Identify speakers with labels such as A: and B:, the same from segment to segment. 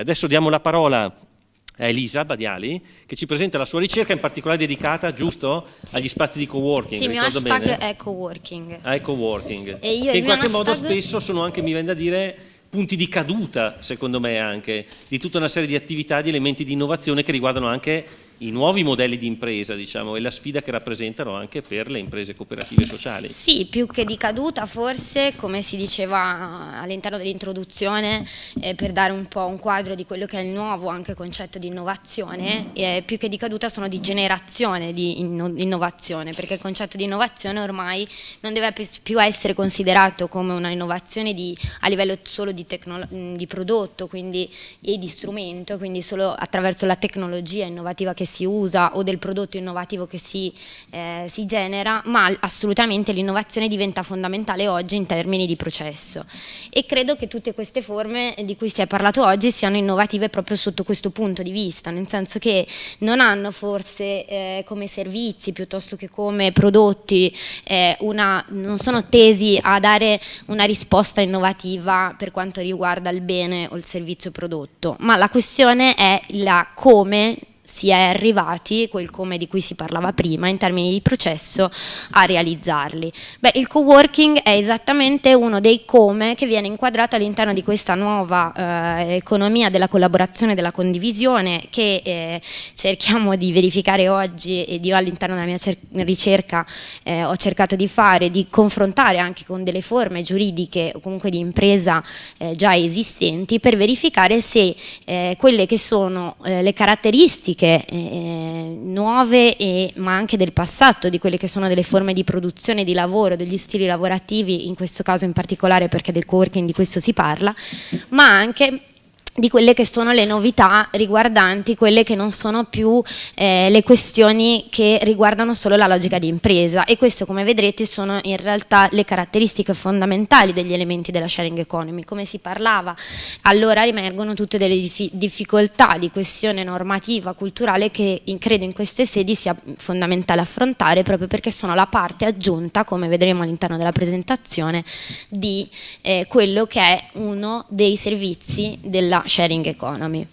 A: Adesso diamo la parola a Elisa Badiali che ci presenta la sua ricerca in particolare dedicata, giusto, agli spazi di coworking. Sì, il mio hashtag bene? è coworking. Ah, coworking. E io, che in qualche hashtag... modo spesso sono anche, mi viene da dire, punti di caduta, secondo me anche, di tutta una serie di attività, di elementi di innovazione che riguardano anche i nuovi modelli di impresa diciamo, e la sfida che rappresentano anche per le imprese cooperative sociali. Sì, più che di caduta forse, come si diceva eh, all'interno dell'introduzione, eh, per dare un po' un quadro di quello che è il nuovo anche concetto di innovazione, eh, più che di caduta sono di generazione di inno innovazione, perché il concetto di innovazione ormai non deve più essere considerato come una innovazione di, a livello solo di, di prodotto quindi, e di strumento, quindi solo attraverso la tecnologia innovativa che si usa o del prodotto innovativo che si, eh, si genera, ma assolutamente l'innovazione diventa fondamentale oggi in termini di processo. E credo che tutte queste forme di cui si è parlato oggi siano innovative proprio sotto questo punto di vista, nel senso che non hanno forse eh, come servizi piuttosto che come prodotti eh, una, non sono tesi a dare una risposta innovativa per quanto riguarda il bene o il servizio prodotto, ma la questione è la come si è arrivati, quel come di cui si parlava prima, in termini di processo, a realizzarli? Beh, il co-working è esattamente uno dei come che viene inquadrato all'interno di questa nuova eh, economia della collaborazione e della condivisione che eh, cerchiamo di verificare oggi ed io all'interno della mia ricerca eh, ho cercato di fare, di confrontare anche con delle forme giuridiche o comunque di impresa eh, già esistenti per verificare se eh, quelle che sono eh, le caratteristiche politiche eh, eh, nuove e, ma anche del passato, di quelle che sono delle forme di produzione, di lavoro, degli stili lavorativi, in questo caso in particolare perché del co-working di questo si parla, ma anche di quelle che sono le novità riguardanti quelle che non sono più eh, le questioni che riguardano solo la logica di impresa e questo come vedrete sono in realtà le caratteristiche fondamentali degli elementi della sharing economy come si parlava allora rimergono tutte delle dif difficoltà di questione normativa culturale che in, credo in queste sedi sia fondamentale affrontare proprio perché sono la parte aggiunta come vedremo all'interno della presentazione di eh, quello che è uno dei servizi della sharing economy.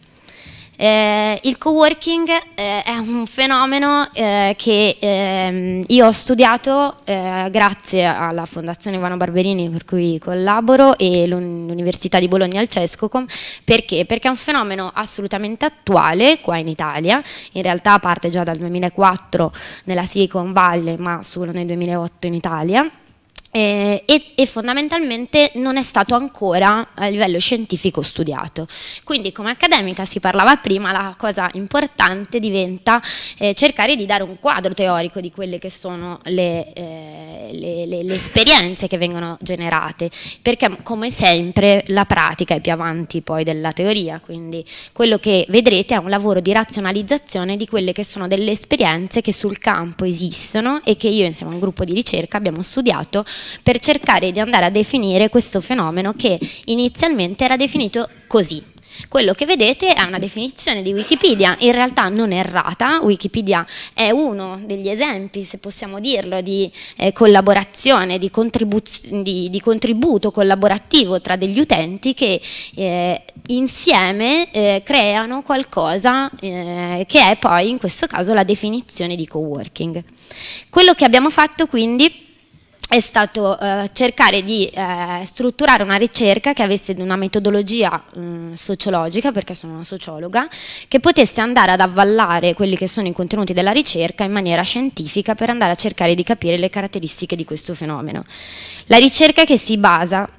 A: Eh, il co-working eh, è un fenomeno eh, che ehm, io ho studiato eh, grazie alla Fondazione Ivano Barberini per cui collaboro e l'Università di Bologna al Cescocom perché? perché? è un fenomeno assolutamente attuale qua in Italia, in realtà parte già dal 2004 nella Silicon Valley ma solo nel 2008 in Italia eh, e, e, fondamentalmente non è stato ancora a livello scientifico studiato. Quindi come accademica si parlava prima, la cosa importante diventa eh, cercare di dare un quadro teorico di quelle che sono le, eh, le, le, le, esperienze che vengono generate, perché come sempre la pratica è più avanti poi della teoria, quindi quello che vedrete è un lavoro di razionalizzazione di quelle che sono delle esperienze che sul campo esistono e che io insieme a un gruppo di ricerca abbiamo studiato per cercare di andare a definire questo fenomeno che inizialmente era definito così, quello che vedete è una definizione di Wikipedia, in realtà non errata, Wikipedia è uno degli esempi, se possiamo dirlo, di eh, collaborazione, di, di, di, contributo collaborativo tra degli utenti che eh, insieme eh, creano qualcosa eh, che è poi in questo caso la definizione di coworking. Quello che abbiamo fatto quindi è stato eh, cercare di eh, strutturare una ricerca che avesse una metodologia mh, mm, sociologica, perché sono una sociologa, che potesse andare ad avvallare quelli che sono i contenuti della ricerca in maniera scientifica per andare a cercare di capire le caratteristiche di questo fenomeno. La ricerca che si basa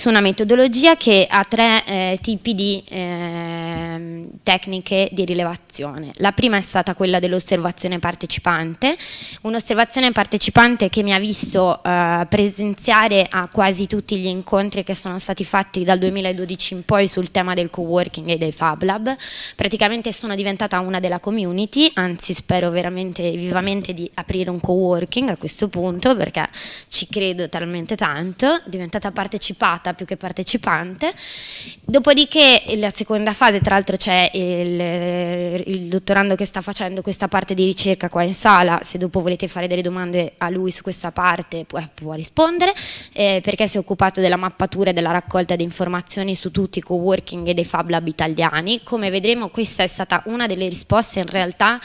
A: su una metodologia che ha tre eh, tipi di eh, tecniche di rilevazione. La prima è stata quella dell'osservazione partecipante, un'osservazione partecipante che mi ha visto eh, presenziare a quasi tutti gli incontri che sono stati fatti dal 2012 in poi sul tema del co-working e dei Fab Lab. Praticamente sono diventata una della community, anzi spero veramente vivamente di aprire un co-working a questo punto perché ci credo talmente tanto, diventata partecipata giurata più che partecipante. Dopodiché la seconda fase, tra l'altro c'è il, eh, il, dottorando che sta facendo questa parte di ricerca qua in sala, se dopo volete fare delle domande a lui su questa parte può, eh, può rispondere, eh, perché si è occupato della mappatura e della raccolta di informazioni su tutti i co-working e dei Fab Lab italiani. Come vedremo questa è stata una delle risposte in realtà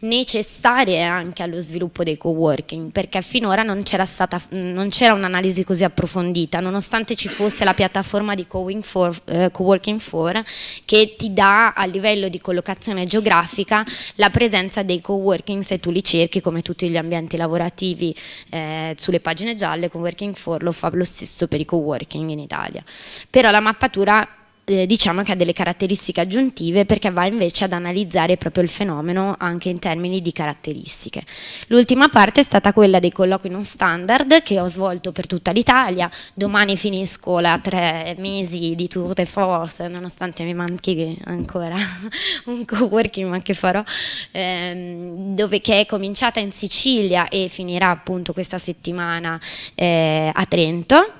A: necessarie anche allo sviluppo dei co-working, perché finora non c'era un'analisi così approfondita, nonostante ci fosse fosse la piattaforma di Coworking for, eh, co for, che ti dà a livello di collocazione geografica la presenza dei co-working se tu li cerchi come tutti gli ambienti lavorativi eh, sulle pagine gialle, Coworking for lo fa lo stesso per i co-working in Italia. Però la mappatura eh, diciamo che ha delle caratteristiche aggiuntive perché va invece ad analizzare proprio il fenomeno anche in termini di caratteristiche. L'ultima parte è stata quella dei colloqui non standard che ho svolto per tutta l'Italia, domani finisco la tre mesi di tour de force nonostante mi manchi ancora un co-working ma che farò, ehm, dove, che è cominciata in Sicilia e finirà appunto questa settimana eh, a Trento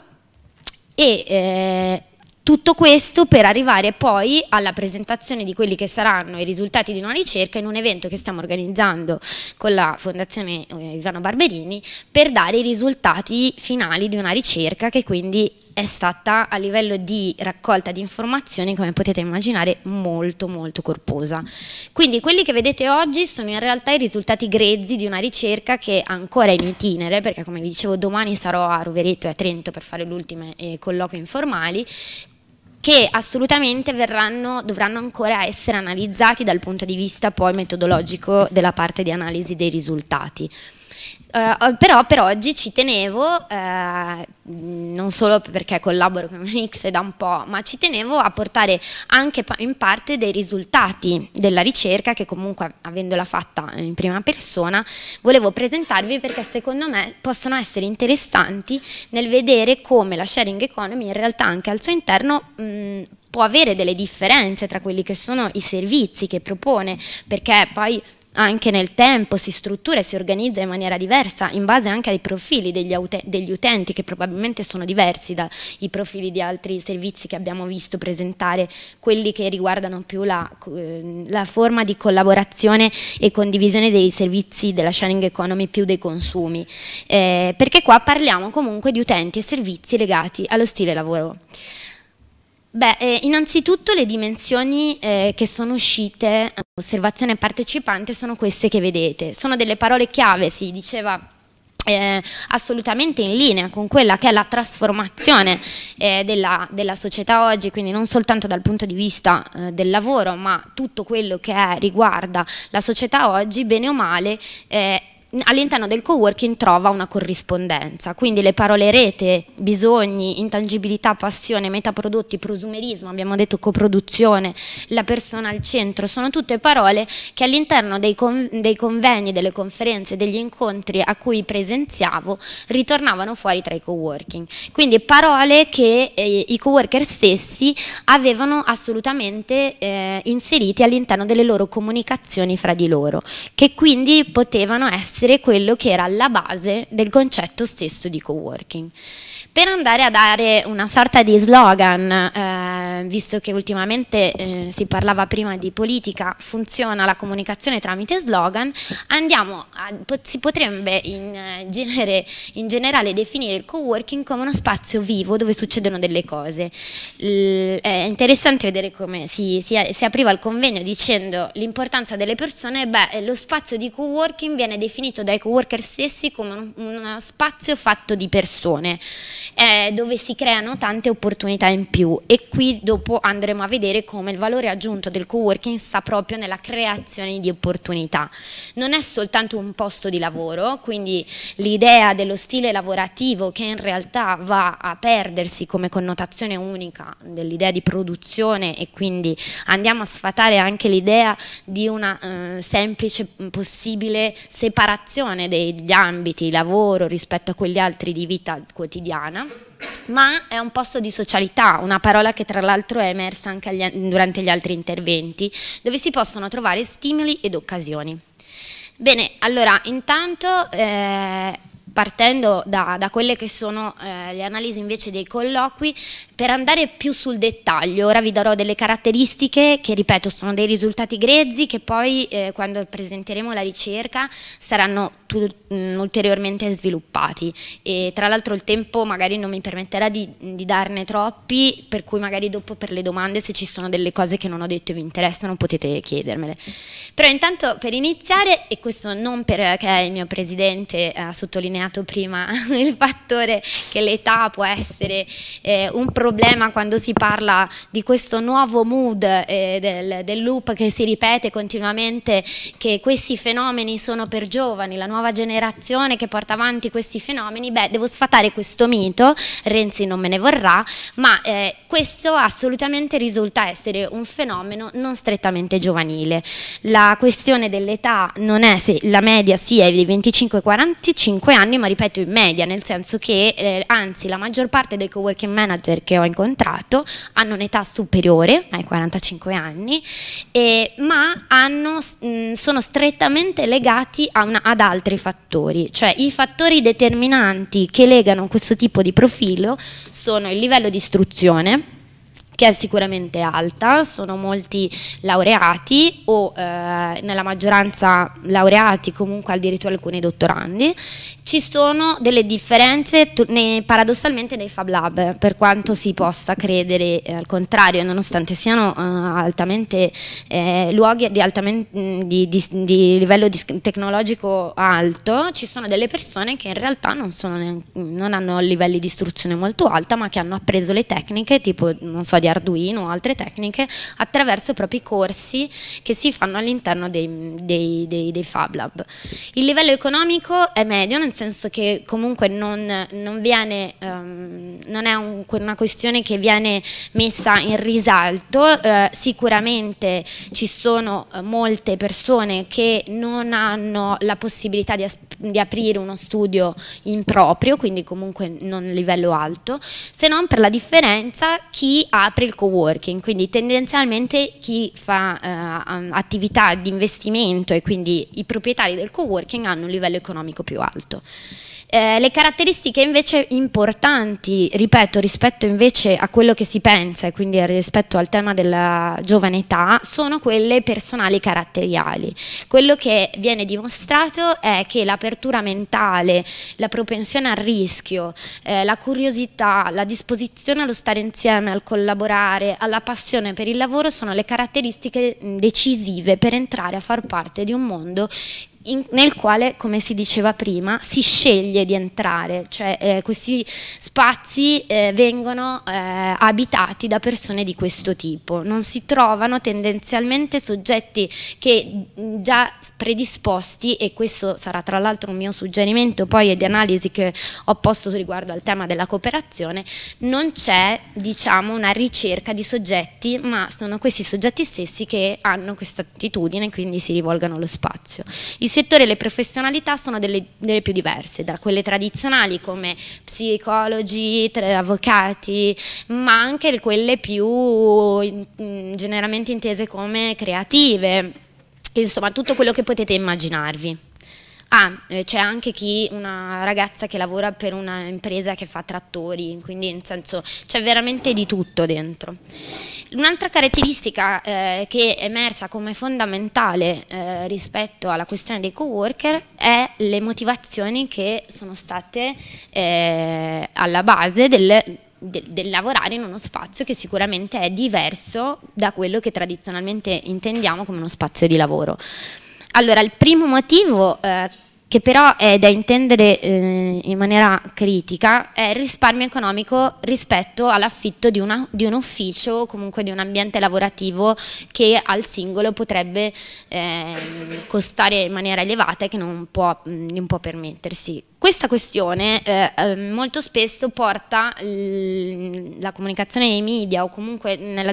A: e eh, tutto questo per arrivare poi alla presentazione di quelli che saranno i risultati di una ricerca in un evento che stiamo organizzando con la Fondazione eh, Ivano Barberini per dare i risultati finali di una ricerca che quindi è stata a livello di raccolta di informazioni, come potete immaginare, molto molto corposa. Quindi quelli che vedete oggi sono in realtà i risultati grezzi di una ricerca che ancora è in itinere, perché come vi dicevo domani sarò a Rovereto e a Trento per fare l'ultimo eh, colloqui informali, che assolutamente verranno, dovranno ancora essere analizzati dal punto di vista poi metodologico della parte di analisi dei risultati. Uh, però per oggi ci tenevo, uh, non solo perché collaboro con Unix da un po', ma ci tenevo a portare anche in parte dei risultati della ricerca che comunque avendola fatta in prima persona volevo presentarvi perché secondo me possono essere interessanti nel vedere come la sharing economy in realtà anche al suo interno mh, può avere delle differenze tra quelli che sono i servizi che propone, perché poi anche nel tempo si struttura e si organizza in maniera diversa in base anche ai profili degli, degli utenti che probabilmente sono diversi dai profili di altri servizi che abbiamo visto presentare, quelli che riguardano più la, eh, la forma di collaborazione e condivisione dei servizi della sharing economy più dei consumi, eh, perché qua parliamo comunque di utenti e servizi legati allo stile lavoro. Beh, eh, innanzitutto le dimensioni eh, che sono uscite, osservazione partecipante, sono queste che vedete. Sono delle parole chiave, si diceva eh, assolutamente in linea con quella che è la trasformazione eh, della, della, società oggi, quindi non soltanto dal punto di vista eh, del lavoro, ma tutto quello che è, eh, riguarda la società oggi, bene o male, eh, all'interno del co-working trova una corrispondenza, quindi le parole rete, bisogni, intangibilità, passione, metaprodotti, prosumerismo, abbiamo detto coproduzione, la persona al centro, sono tutte parole che all'interno dei, con, dei, convegni, delle conferenze, degli incontri a cui presenziavo ritornavano fuori tra i co-working, quindi parole che eh, i co-worker stessi avevano assolutamente eh, inserite all'interno delle loro comunicazioni fra di loro, che quindi potevano essere essere quello che era la base del concetto stesso di coworking. Per andare a dare una sorta di slogan, eh, visto che ultimamente eh, si parlava prima di politica, funziona la comunicazione tramite slogan, andiamo a, si potrebbe in, eh, genere, in generale definire il coworking come uno spazio vivo dove succedono delle cose. L è interessante vedere come si, si, si apriva il convegno dicendo l'importanza delle persone, beh lo spazio di coworking viene definito definito dai co-worker stessi come un spazio fatto di persone, eh, dove si creano tante opportunità in più e qui dopo andremo a vedere come il valore aggiunto del co-working sta proprio nella creazione di opportunità. Non è soltanto un posto di lavoro, quindi l'idea dello stile lavorativo che in realtà va a perdersi come connotazione unica dell'idea di produzione e quindi andiamo a sfatare anche l'idea di una eh, semplice possibile separazione separazione degli ambiti lavoro rispetto a quegli altri di vita quotidiana, ma è un posto di socialità, una parola che tra l'altro è emersa anche agli, durante gli altri interventi, dove si possono trovare stimoli ed occasioni. Bene, allora intanto... Eh, partendo da, da, quelle che sono eh, le analisi invece dei colloqui, per andare più sul dettaglio, ora vi darò delle caratteristiche che ripeto sono dei risultati grezzi che poi eh, quando presenteremo la ricerca saranno Mm, ulteriormente sviluppati e tra l'altro il tempo magari non mi permetterà di, di, darne troppi per cui magari dopo per le domande se ci sono delle cose che non ho detto e vi interessano potete chiedermele però intanto per iniziare e questo non perché il mio presidente ha sottolineato prima il fattore che l'età può essere eh, un problema quando si parla di questo nuovo mood eh, del, del loop che si ripete continuamente che questi fenomeni sono per giovani la nuova nuova generazione che porta avanti questi fenomeni, beh, devo sfatare questo mito, Renzi non me ne vorrà, ma eh, questo assolutamente risulta essere un fenomeno non strettamente giovanile. La questione dell'età non è se la media sia di 25-45 anni, ma ripeto in media, nel senso che eh, anzi la maggior parte dei co-working manager che ho incontrato hanno un'età superiore ai 45 anni, eh, ma hanno, mh, sono strettamente legati una, ad altre altri fattori, cioè i fattori determinanti che legano questo tipo di profilo sono il livello di istruzione, che è sicuramente alta, sono molti laureati o eh, nella maggioranza laureati, comunque addirittura alcuni dottorandi. Ci sono delle differenze nei, paradossalmente nei Fab Lab, per quanto si possa credere eh, al contrario, nonostante siano eh, altamente, eh, luoghi di, altamente, di, di, di livello tecnologico alto, ci sono delle persone che in realtà non, sono neanche, non hanno livelli di istruzione molto alta, ma che hanno appreso le tecniche, tipo, non so, di Arduino o altre tecniche attraverso i propri corsi che si fanno all'interno dei, dei, dei, dei, Fab Lab. Il livello economico è medio, nel senso che comunque non, non, viene, um, non è un, una questione che viene messa in risalto, uh, sicuramente ci sono eh, molte persone che non hanno la possibilità di, di aprire uno studio in proprio, quindi comunque non a livello alto, se non per la differenza chi ha apre il co-working, quindi tendenzialmente chi fa eh, attività di investimento e quindi i proprietari del co-working hanno un livello economico più alto. Eh, le caratteristiche invece importanti, ripeto, rispetto invece a quello che si pensa e quindi rispetto al tema della giovane età, sono quelle personali caratteriali. Quello che viene dimostrato è che l'apertura mentale, la propensione al rischio, eh, la curiosità, la disposizione allo stare insieme, al collaborare, alla passione per il lavoro sono le caratteristiche decisive per entrare a far parte di un mondo in, nel quale, come si diceva prima, si sceglie di entrare, cioè eh, questi spazi eh, vengono eh, abitati da persone di questo tipo, non si trovano tendenzialmente soggetti che mm, già predisposti, e questo sarà tra l'altro un mio suggerimento poi e di analisi che ho posto riguardo al tema della cooperazione, non c'è diciamo una ricerca di soggetti, ma sono questi soggetti stessi che hanno questa attitudine e quindi si rivolgono allo spazio. Il settore le professionalità sono delle, delle più diverse, da quelle tradizionali come psicologi, avvocati, ma anche quelle più mh, mm, generalmente intese come creative, insomma tutto quello che potete immaginarvi. Ah, eh, c'è anche chi, una ragazza che lavora per un'impresa che fa trattori, quindi nel senso c'è veramente di tutto dentro. Un'altra caratteristica eh, che è emersa come fondamentale eh, rispetto alla questione dei co-worker è le motivazioni che sono state eh, alla base del, del, del lavorare in uno spazio che sicuramente è diverso da quello che tradizionalmente intendiamo come uno spazio di lavoro. Allora, il primo motivo eh, che però è da intendere eh, in maniera critica, è il risparmio economico rispetto all'affitto di, di, un ufficio o comunque di un ambiente lavorativo che al singolo potrebbe eh, costare in maniera elevata e che non può, non può permettersi. Questa questione eh, ehm, molto spesso porta la comunicazione ai media o comunque nella,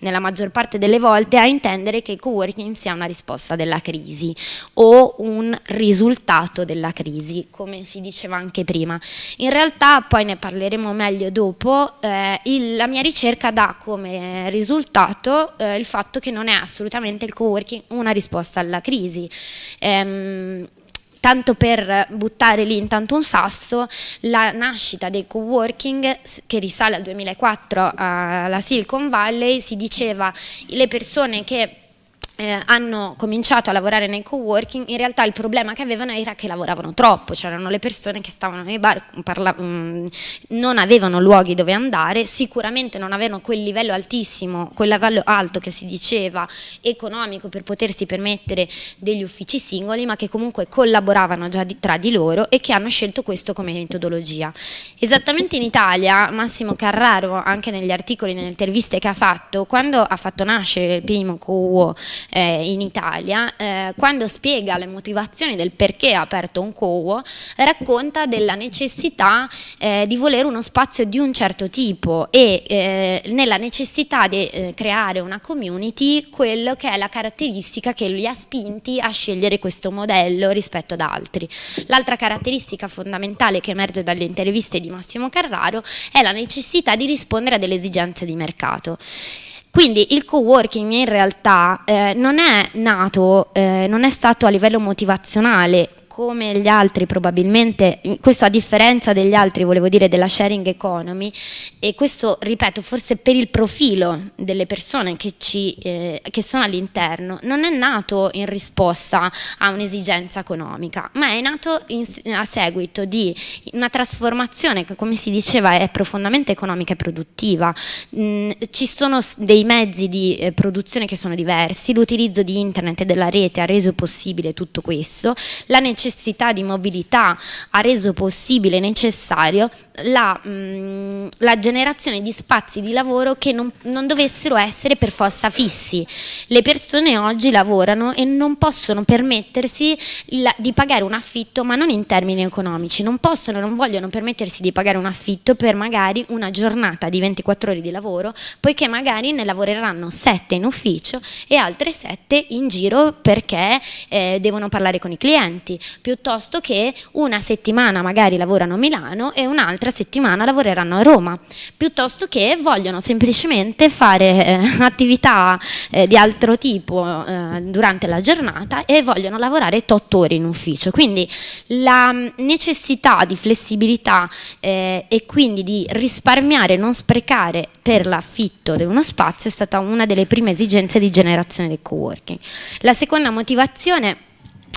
A: nella, maggior parte delle volte a intendere che il co-working sia una risposta della crisi o un risultato della crisi, come si diceva anche prima. In realtà, poi ne parleremo meglio dopo, eh, il, la mia ricerca dà come risultato eh, il fatto che non è assolutamente il co-working una risposta alla crisi. Ehm, tanto per buttare lì intanto un sasso, la nascita dei co-working che risale al 2004 alla Silicon Valley si diceva le persone che eh, hanno cominciato a lavorare nei co-working, in realtà il problema che avevano era che lavoravano troppo, c'erano le persone che stavano nei bar, mm, non avevano luoghi dove andare, sicuramente non avevano quel livello altissimo, quel livello alto che si diceva economico per potersi permettere degli uffici singoli, ma che comunque collaboravano già di, tra di loro e che hanno scelto questo come metodologia. Esattamente in Italia, Massimo Carraro, anche negli articoli, nelle interviste che ha fatto, quando ha fatto nascere il primo co eh, in Italia, eh, quando spiega le motivazioni del perché ha aperto un covo, racconta della necessità eh, di volere uno spazio di un certo tipo e eh, nella necessità di eh, creare una community quello che è la caratteristica che li ha spinti a scegliere questo modello rispetto ad altri. L'altra caratteristica fondamentale che emerge dalle interviste di Massimo Carraro è la necessità di rispondere a delle esigenze di mercato. Quindi il co-working in realtà eh, non è nato, eh, non è stato a livello motivazionale come gli altri probabilmente, questo a differenza degli altri volevo dire della sharing economy e questo ripeto forse per il profilo delle persone che, ci, eh, che sono all'interno non è nato in risposta a un'esigenza economica ma è nato in, a seguito di una trasformazione che come si diceva è profondamente economica e produttiva, mm, ci sono dei mezzi di eh, produzione che sono diversi, l'utilizzo di internet e della rete ha reso possibile tutto questo, la necessità necessità di mobilità ha reso possibile e necessario la, mh, mm, la, generazione di spazi di lavoro che non, non dovessero essere per forza fissi. Le persone oggi lavorano e non possono permettersi il, di pagare un affitto, ma non in termini economici, non possono, non vogliono permettersi di pagare un affitto per magari una giornata di 24 ore di lavoro, poiché magari ne lavoreranno 7 in ufficio e altre 7 in giro perché eh, devono parlare con i clienti, piuttosto che una settimana magari lavorano a Milano e un'altra settimana lavoreranno a Roma, piuttosto che vogliono semplicemente fare eh, attività eh, di altro tipo eh, durante la giornata e vogliono lavorare 8 ore in ufficio. Quindi la mm, necessità di flessibilità eh, e quindi di risparmiare, non sprecare per l'affitto di uno spazio è stata una delle prime esigenze di generazione del co-working. La seconda motivazione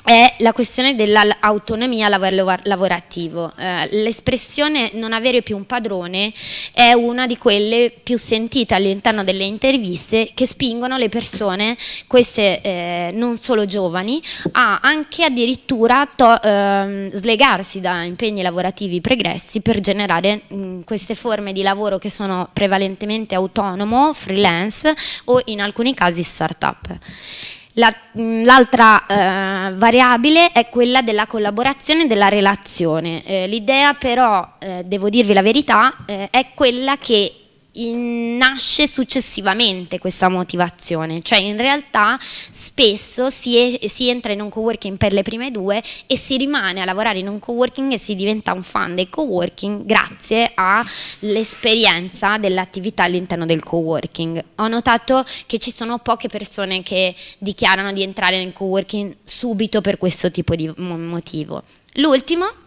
A: è la questione dell'autonomia lavorativa. Eh, l'espressione non avere più un padrone è una di quelle più sentite all'interno delle interviste che spingono le persone, queste eh, non solo giovani, a anche addirittura ehm, slegarsi da impegni lavorativi pregressi per generare mm, queste forme di lavoro che sono prevalentemente autonomo, freelance o in alcuni casi start-up. Mm, l'altra la, eh, variabile è quella della collaborazione e della relazione. Eh, L'idea però, eh, devo dirvi la verità, eh, è quella che nasce successivamente questa motivazione, cioè in realtà spesso si, è, si, entra in un coworking per le prime due e si rimane a lavorare in un coworking e si diventa un fan del coworking grazie all'esperienza dell'attività all'interno del coworking. Ho notato che ci sono poche persone che dichiarano di entrare nel coworking subito per questo tipo di motivo. L'ultimo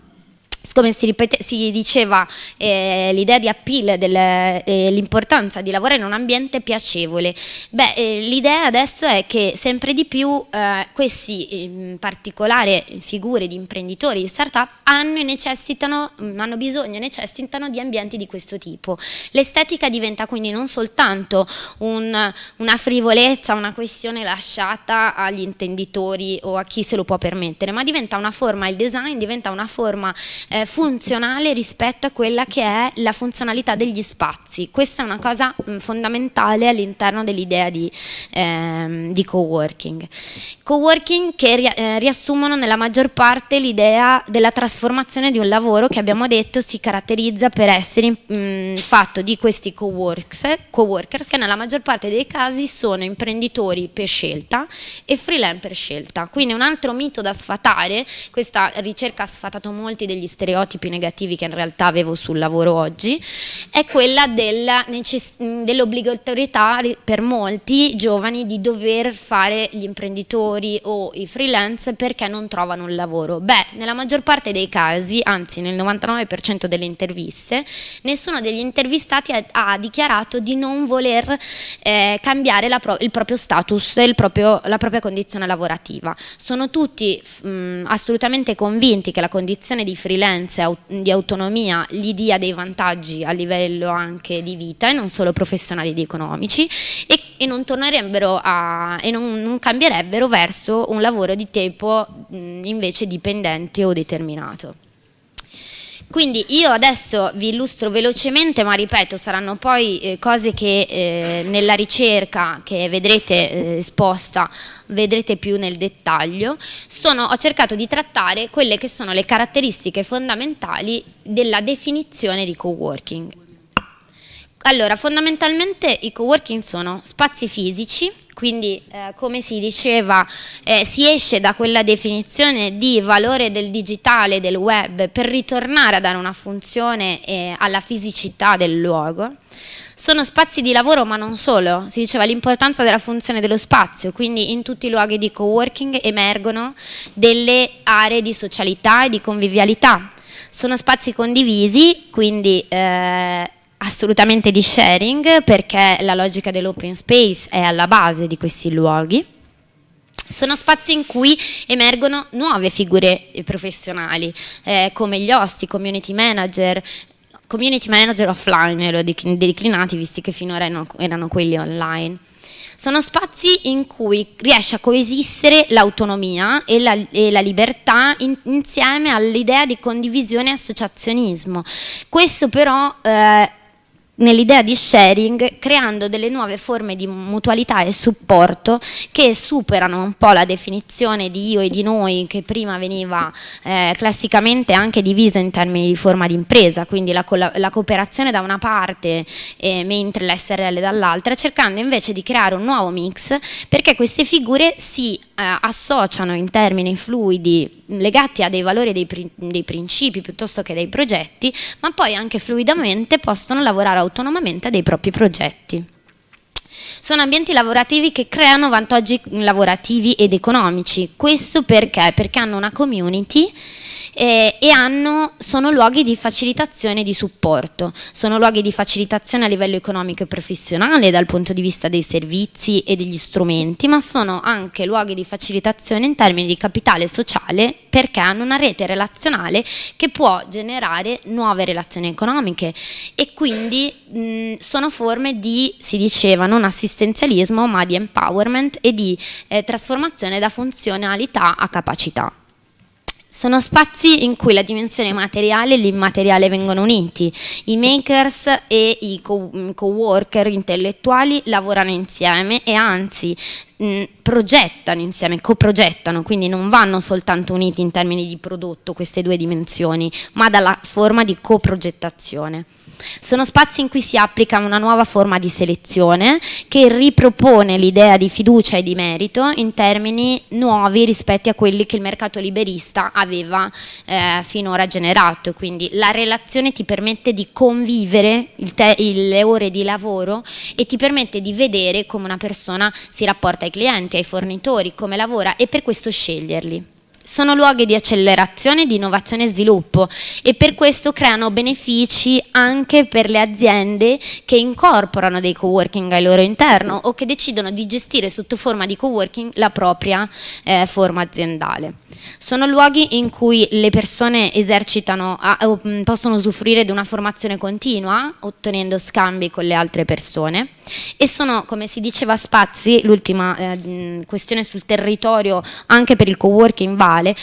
A: come si, ripete, si diceva eh, l'idea di appeal dell'importanza eh, di lavorare in un ambiente piacevole, beh, eh, l'idea adesso è che sempre di più eh, questi in particolare figure di imprenditori di start-up hanno, mm, hanno bisogno e necessitano di ambienti di questo tipo. L'estetica diventa quindi non soltanto un, una frivolezza, una questione lasciata agli intenditori o a chi se lo può permettere, ma diventa una forma, il design diventa una forma eh, funzionale rispetto a quella che è la funzionalità degli spazi. Questa è una cosa mh, fondamentale all'interno dell'idea di, ehm, di co-working. Co-working che ri eh, riassumono nella maggior parte l'idea della trasformazione di un lavoro che abbiamo detto si caratterizza per essere mh, fatto di questi co-worker co che nella maggior parte dei casi sono imprenditori per scelta e freelance per scelta. Quindi un altro mito da sfatare, questa ricerca ha sfatato molti degli stereotipi stereotipi negativi che in realtà avevo sul lavoro oggi, è quella dell'obbligatorietà per molti giovani di dover fare gli imprenditori o i freelance perché non trovano un lavoro. Beh, nella maggior parte dei casi, anzi nel 99% delle interviste, nessuno degli intervistati ha, dichiarato di non voler eh, cambiare pro il proprio status e la propria condizione lavorativa. Sono tutti mh, assolutamente convinti che la condizione di freelance competenze, di autonomia, gli dia dei vantaggi a livello anche di vita e non solo professionali ed economici e, e non tornerebbero a, e non, non, cambierebbero verso un lavoro di tempo mh, invece dipendente o determinato. Quindi io adesso vi illustro velocemente, ma ripeto, saranno poi eh, cose che eh, nella ricerca che vedrete eh, esposta vedrete più nel dettaglio. Sono, ho cercato di trattare quelle che sono le caratteristiche fondamentali della definizione di coworking. Allora, fondamentalmente i coworking sono spazi fisici quindi, eh, come si diceva, eh, si esce da quella definizione di valore del digitale, del web, per ritornare a dare una funzione eh, alla fisicità del luogo. Sono spazi di lavoro, ma non solo. Si diceva l'importanza della funzione dello spazio, quindi in tutti i luoghi di coworking emergono delle aree di socialità e di convivialità. Sono spazi condivisi, quindi eh, assolutamente di sharing perché la logica dell'open space è alla base di questi luoghi. Sono spazi in cui emergono nuove figure professionali, eh, come gli hosti, community manager, community manager offline, ero declinati visto che finora erano, erano quelli online. Sono spazi in cui riesce a coesistere l'autonomia e, la, e, la libertà in, insieme all'idea di condivisione e associazionismo. Questo però... Eh, nell'idea di sharing creando delle nuove forme di mutualità e supporto che superano un po' la definizione di io e di noi che prima veniva eh, classicamente anche divisa in termini di forma di impresa, quindi la, co la cooperazione da una parte eh, mentre l'SRL dall'altra, cercando invece di creare un nuovo mix perché queste figure si eh, associano in termini fluidi mm, legati a dei valori dei, pri dei principi piuttosto che dei progetti, ma poi anche fluidamente possono lavorare autonomamente a dei propri progetti. Sono ambienti lavorativi che creano vantaggi lavorativi ed economici, questo perché? Perché hanno una community eh, e hanno, sono luoghi di facilitazione e di supporto, sono luoghi di facilitazione a livello economico e professionale dal punto di vista dei servizi e degli strumenti, ma sono anche luoghi di facilitazione in termini di capitale sociale perché hanno una rete relazionale che può generare nuove relazioni economiche e quindi mh, sono forme di, si diceva, non assistenzialismo ma di empowerment e di eh, trasformazione da funzionalità a capacità. Sono spazi in cui la dimensione materiale e l'immateriale vengono uniti. I makers e i mm, co-worker intellettuali lavorano insieme e anzi mh, mm, progettano insieme, coprogettano, quindi non vanno soltanto uniti in termini di prodotto queste due dimensioni, ma dalla forma di coprogettazione. Sono spazi in cui si applica una nuova forma di selezione che ripropone l'idea di fiducia e di merito in termini nuovi rispetto a quelli che il mercato liberista aveva eh, finora generato. Quindi la relazione ti permette di convivere le ore di lavoro e ti permette di vedere come una persona si rapporta ai clienti, ai fornitori, come lavora e per questo sceglierli sono luoghi di accelerazione, di innovazione e sviluppo e per questo creano benefici anche per le aziende che incorporano dei coworking al loro interno o che decidono di gestire sotto forma di coworking la propria eh, forma aziendale. Sono luoghi in cui le persone esercitano, possono usufruire di una formazione continua, ottenendo scambi con le altre persone e sono, come si diceva, spazi, l'ultima eh, questione sul territorio anche per il coworking va ambientale,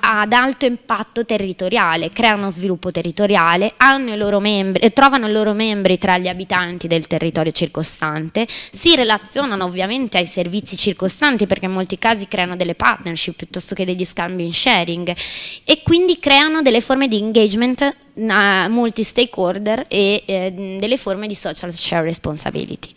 A: ad alto impatto territoriale, creano sviluppo territoriale, il membri, eh, trovano i loro membri tra gli abitanti del territorio circostante, si relazionano ovviamente ai servizi circostanti perché in molti casi creano delle partnership piuttosto che degli scambi in sharing e quindi creano delle forme di engagement multi stakeholder e eh, delle forme di social share responsibility.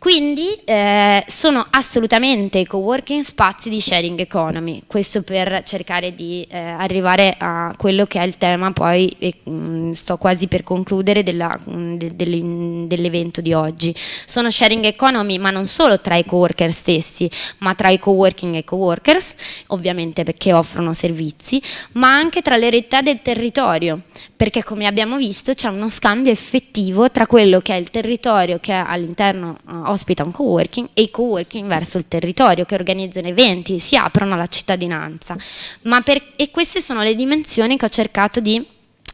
A: Quindi eh, sono assolutamente co-working spazi di sharing economy, questo per cercare di eh, arrivare a quello che è il tema poi, e, mh, mm, sto quasi per concludere, mm, de, dell'evento di oggi. Sono sharing economy ma non solo tra i co-worker stessi, ma tra i co-working e co-workers, ovviamente perché offrono servizi, ma anche tra le realtà del territorio, perché come abbiamo visto c'è uno scambio effettivo tra quello che è il territorio che all'interno uh, ospita un coworking e i coworking verso il territorio che organizzano eventi, si aprono alla cittadinanza. Per, e queste sono le dimensioni che ho cercato di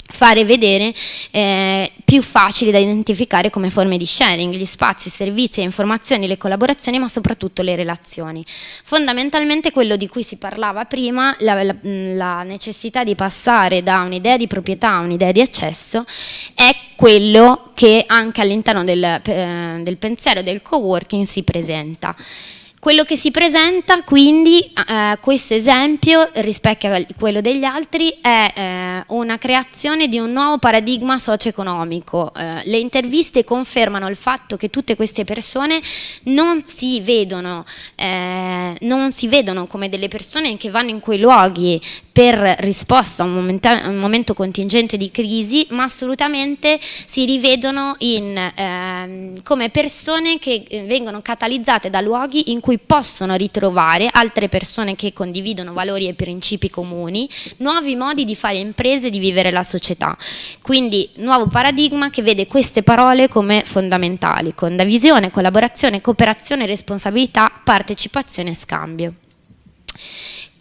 A: fare vedere eh, più facili da identificare come forme di sharing, gli spazi, i servizi, le informazioni, le collaborazioni, ma soprattutto le relazioni. Fondamentalmente quello di cui si parlava prima, la, la, mm, la necessità di passare da un'idea di proprietà a un'idea di accesso, è quello che anche all'interno del, eh, del pensiero del coworking si presenta. Quello che si presenta, quindi, eh, questo esempio a quello degli altri, è eh, una creazione di un nuovo paradigma socio-economico. Eh, le interviste confermano il fatto che tutte queste persone non si vedono, eh, non si vedono come delle persone che vanno in quei luoghi per risposta a un, momenta- un momento contingente di crisi, ma assolutamente si rivedono in, ehm, come persone che eh, vengono catalizzate da luoghi in cui possono ritrovare altre persone che condividono valori e principi comuni, nuovi modi di fare imprese e di vivere la società. Quindi nuovo paradigma che vede queste parole come fondamentali, condivisione, collaborazione, cooperazione, responsabilità, partecipazione e scambio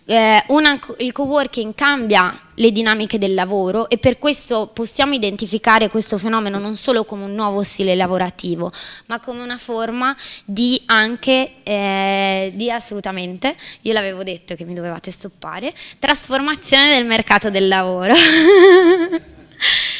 A: eh, una, il co-working cambia le dinamiche del lavoro e per questo possiamo identificare questo fenomeno non solo come un nuovo stile lavorativo, ma come una forma di anche, eh, di assolutamente, io l'avevo detto che mi dovevate stoppare, trasformazione del mercato del lavoro.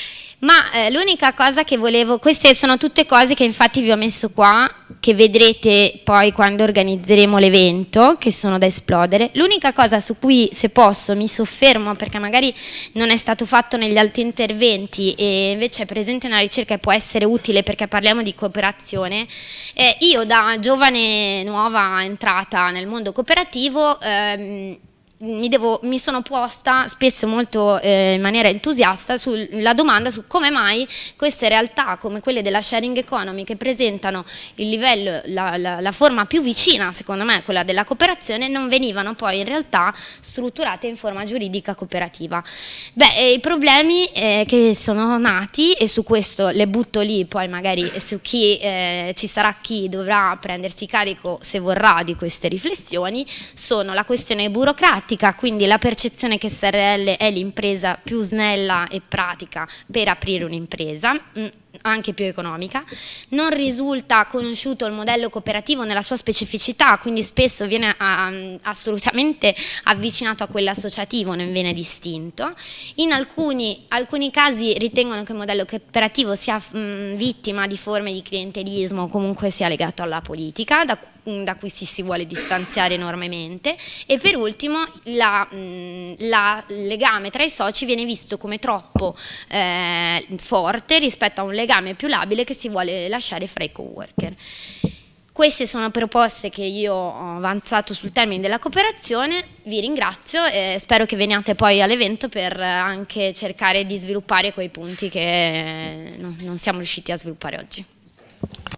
A: Ma eh, l'unica cosa che volevo, queste sono tutte cose che infatti vi ho messo qua, che vedrete poi quando organizzeremo l'evento, che sono da esplodere. L'unica cosa su cui, se posso, mi soffermo, perché magari non è stato fatto negli altri interventi e invece è presente nella ricerca e può essere utile perché parliamo di cooperazione, eh, io da giovane nuova entrata nel mondo cooperativo... Ehm, mi, devo, mi, sono posta spesso molto eh, in maniera entusiasta sulla domanda su come mai queste realtà come quelle della sharing economy che presentano il livello, la, la, la forma più vicina secondo me quella della cooperazione non venivano poi in realtà strutturate in forma giuridica cooperativa. Beh, eh, i problemi eh, che sono nati e su questo le butto lì poi magari su chi eh, ci sarà chi dovrà prendersi carico se vorrà di queste riflessioni sono la questione burocratica pratica, quindi la percezione che SRL è l'impresa più snella e pratica per aprire un'impresa mm anche più economica, non risulta conosciuto il modello cooperativo nella sua specificità, quindi spesso viene a, assolutamente avvicinato a quello associativo, non viene distinto. In alcuni, alcuni, casi ritengono che il modello cooperativo sia mh, vittima di forme di clientelismo o comunque sia legato alla politica, da, da cui si, si, vuole distanziare enormemente e per ultimo il legame tra i soci viene visto come troppo eh, forte rispetto a un legame legame più labile che si vuole lasciare fra i coworker. Queste sono proposte che io ho avanzato sul termine della cooperazione, vi ringrazio e spero che veniate poi all'evento per anche cercare di sviluppare quei punti che non siamo riusciti a sviluppare oggi.